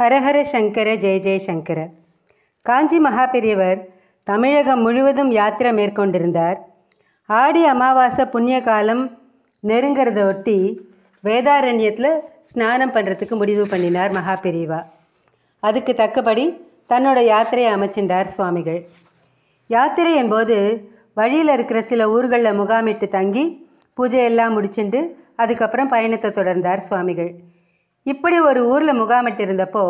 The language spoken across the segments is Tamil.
ஹரஹர சங்கர ஜெய ஜெயசங்கர காஞ்சி மகாபெரியவர் தமிழகம் முழுவதும் யாத்திரை மேற்கொண்டிருந்தார் ஆடி அமாவாசை புண்ணிய காலம் நெருங்கிறத ஒட்டி வேதாரண்யத்தில் ஸ்நானம் பண்ணுறதுக்கு முடிவு பண்ணினார் மகாபெரியவா அதுக்கு தக்கபடி தன்னோட யாத்திரையை அமைச்சின்றார் சுவாமிகள் யாத்திரையின் போது வழியில் இருக்கிற சில ஊர்களில் முகாமிட்டு தங்கி பூஜையெல்லாம் முடிச்சுண்டு அதுக்கப்புறம் பயணத்தை தொடர்ந்தார் சுவாமிகள் இப்படி ஒரு ஊரில் முகாமிட்டிருந்தப்போ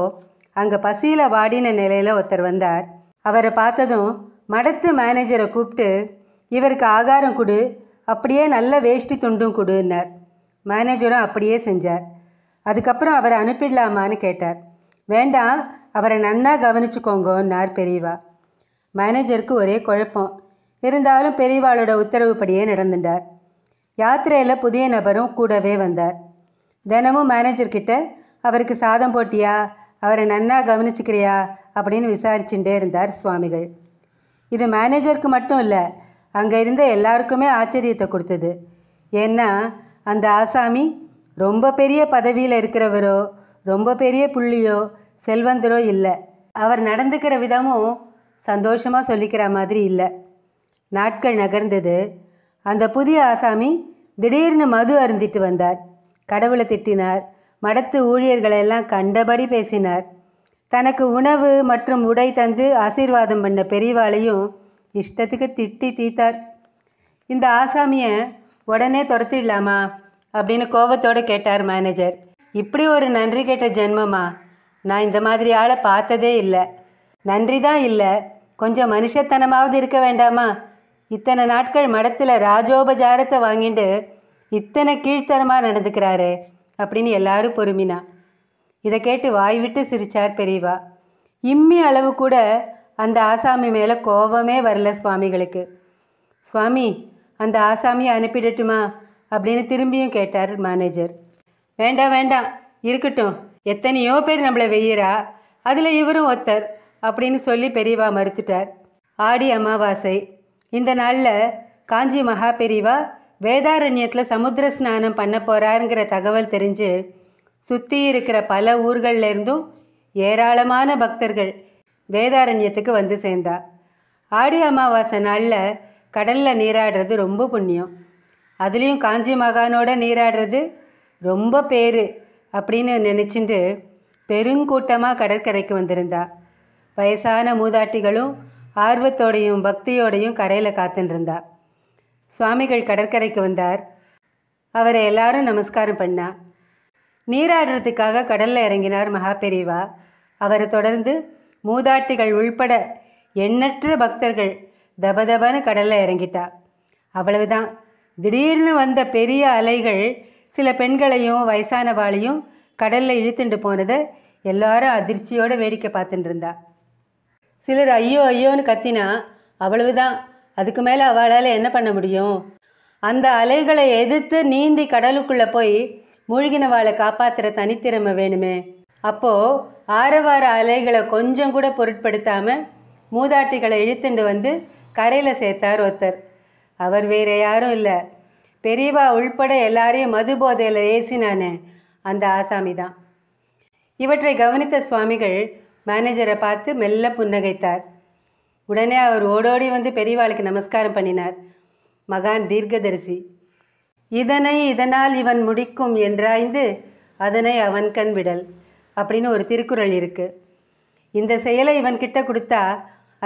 அங்கே பசியில் வாடின நிலையில் ஒருத்தர் வந்தார் அவரை பார்த்ததும் மடத்து மேனேஜரை கூப்பிட்டு இவருக்கு ஆகாரம் கொடு அப்படியே நல்ல வேஷ்டி துண்டும் கொடுன்னார் மேனேஜரும் அப்படியே செஞ்சார் அதுக்கப்புறம் அவரை அனுப்பிடலாமான்னு கேட்டார் வேண்டாம் அவரை நன்னா கவனிச்சுக்கோங்கன்னார் பெரியவா மேனேஜருக்கு ஒரே குழப்பம் இருந்தாலும் பெரியவாளோட உத்தரவுப்படியே நடந்துட்டார் யாத்திரையில் புதிய நபரும் கூடவே வந்தார் தினமும் மேனேஜர்கிட்ட அவருக்கு சாதம் போட்டியா அவரை நன்னா கவனிச்சுக்கிறியா அப்படின்னு விசாரிச்சுட்டே இருந்தார் சுவாமிகள் இது மேனேஜருக்கு மட்டும் இல்லை அங்கே இருந்த எல்லாருக்குமே ஆச்சரியத்தை கொடுத்தது ஏன்னா அந்த ஆசாமி ரொம்ப பெரிய பதவியில் இருக்கிறவரோ ரொம்ப பெரிய புள்ளியோ செல்வந்தரோ இல்லை அவர் நடந்துக்கிற விதமும் சந்தோஷமாக சொல்லிக்கிற மாதிரி இல்லை நாட்கள் நகர்ந்தது அந்த புதிய ஆசாமி திடீர்னு மது அருந்திட்டு வந்தார் கடவுளை திட்டினார் மடத்து ஊழியர்களெல்லாம் கண்டபடி பேசினார் தனக்கு உணவு மற்றும் உடை தந்து ஆசீர்வாதம் பண்ண பெரியவாளையும் இஷ்டத்துக்கு திட்டி தீத்தார் இந்த ஆசாமியை உடனே துரத்திடலாமா அப்படின்னு கோபத்தோடு கேட்டார் மேனேஜர் இப்படி ஒரு நன்றி கேட்ட ஜென்மமா நான் இந்த மாதிரி ஆளை பார்த்ததே இல்லை நன்றி தான் இல்லை கொஞ்சம் மனுஷத்தனமாவது இருக்க வேண்டாமா இத்தனை நாட்கள் மடத்தில் ராஜோபஜாரத்தை வாங்கிட்டு இத்தனை கீழ்த்தரமாக நடந்துக்கிறாரு அப்படின்னு எல்லாரும் பொறுமினா இதை கேட்டு வாய் விட்டு சிரிச்சார் பெரியவா இம்மி அளவு கூட அந்த ஆசாமி மேலே கோபமே வரல சுவாமிகளுக்கு சுவாமி அந்த ஆசாமியை அனுப்பிடட்டுமா அப்படின்னு திரும்பியும் கேட்டார் மேனேஜர் வேண்டாம் வேண்டாம் இருக்கட்டும் எத்தனையோ பேர் நம்மளை வெய்யறா அதில் இவரும் ஒத்தர் அப்படின்னு சொல்லி பெரியவா மறுத்துட்டார் ஆடி அமாவாசை இந்த நாளில் காஞ்சி மகா பெரியவா வேதாரண்யத்தில் சமுத்திர ஸ்நானம் பண்ண போகிறாருங்கிற தகவல் தெரிஞ்சு சுற்றி இருக்கிற பல ஊர்கள்லேருந்தும் ஏராளமான பக்தர்கள் வேதாரண்யத்துக்கு வந்து சேர்ந்தா ஆடி அமாவாசை நாளில் கடலில் நீராடுறது ரொம்ப புண்ணியம் அதுலேயும் காஞ்சி மகானோட நீராடுறது ரொம்ப பேர் அப்படின்னு நினச்சிட்டு பெருங்கூட்டமாக கடற்கரைக்கு வந்திருந்தா வயசான மூதாட்டிகளும் ஆர்வத்தோடையும் பக்தியோடையும் கரையில் காத்துட்டு இருந்தாள் சுவாமிகள் கடற்கரைக்கு வந்தார் அவரை எல்லாரும் நமஸ்காரம் பண்ணா நீராடுறதுக்காக கடலில் இறங்கினார் மகாபெரிவா அவரை தொடர்ந்து மூதாட்டிகள் உள்பட எண்ணற்ற பக்தர்கள் தபதபான கடலில் இறங்கிட்டா அவ்வளவுதான் திடீர்னு வந்த பெரிய அலைகள் சில பெண்களையும் வயசானவாளையும் கடலில் இழுத்துண்டு போனதை எல்லாரும் அதிர்ச்சியோடு வேடிக்கை பார்த்துட்டு இருந்தா சிலர் ஐயோ ஐயோன்னு கத்தினா அவ்வளவுதான் அதுக்கு மேலே அவளால் என்ன பண்ண முடியும் அந்த அலைகளை எதிர்த்து நீந்தி கடலுக்குள்ளே போய் மூழ்கினவாளை காப்பாற்றுற தனித்திறமை வேணுமே அப்போது ஆரவார அலைகளை கொஞ்சம் கூட பொருட்படுத்தாமல் மூதாட்டிகளை இழுத்துண்டு வந்து கரையில் சேர்த்தார் ஒருத்தர் அவர் வேறு யாரும் இல்லை பெரியவா உள்பட எல்லாரையும் மது போதையில் ஏசினானே அந்த ஆசாமி தான் இவற்றை கவனித்த சுவாமிகள் மேனேஜரை பார்த்து மெல்ல புன்னகைத்தார் உடனே அவர் ஓடோடி வந்து பெரியவாளுக்கு நமஸ்காரம் பண்ணினார் மகான் தீர்க்கதரிசி இதனை இதனால் இவன் முடிக்கும் என்றாய்ந்து அதனை அவன் கண் விடல் அப்படின்னு ஒரு திருக்குறள் இருக்கு இந்த செயலை இவன்கிட்ட கொடுத்தா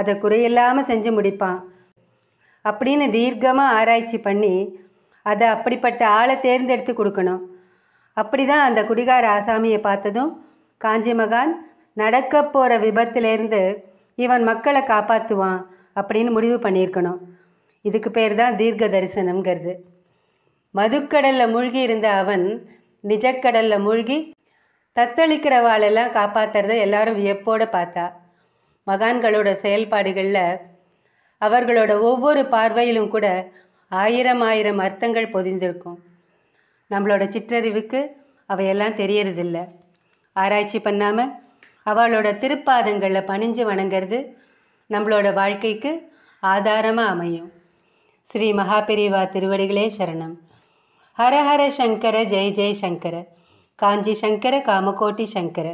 அதை குறையில்லாமல் செஞ்சு முடிப்பான் அப்படின்னு தீர்க்கமாக ஆராய்ச்சி பண்ணி அதை அப்படிப்பட்ட ஆளை தேர்ந்தெடுத்து கொடுக்கணும் அப்படி தான் அந்த குடிகார ஆசாமியை பார்த்ததும் காஞ்சி மகான் நடக்க போகிற விபத்திலேருந்து இவன் மக்களை காப்பாற்றுவான் அப்படின்னு முடிவு பண்ணியிருக்கணும் இதுக்கு பேர் தான் தீர்க்க தரிசனம்ங்கிறது மதுக்கடலில் மூழ்கி இருந்த அவன் நிஜக்கடலில் மூழ்கி தத்தளிக்கிறவாளெல்லாம் காப்பாற்றுறத எல்லாரும் வியப்போடு பார்த்தா மகான்களோட செயல்பாடுகளில் அவர்களோட ஒவ்வொரு பார்வையிலும் கூட ஆயிரம் ஆயிரம் அர்த்தங்கள் பொதிந்திருக்கும் நம்மளோட சிற்றறிவுக்கு அவையெல்லாம் தெரியறதில்லை ஆராய்ச்சி பண்ணாமல் அவளோட திருப்பாதங்களில் பணிஞ்சு வணங்கிறது நம்மளோட வாழ்க்கைக்கு ஆதாரமாக அமையும் ஸ்ரீ மகாபெரிவா திருவடிகளே சரணம் ஹர ஹர சங்கர ஜெய் ஜெய் சங்கர காஞ்சி சங்கர காமகோட்டி சங்கர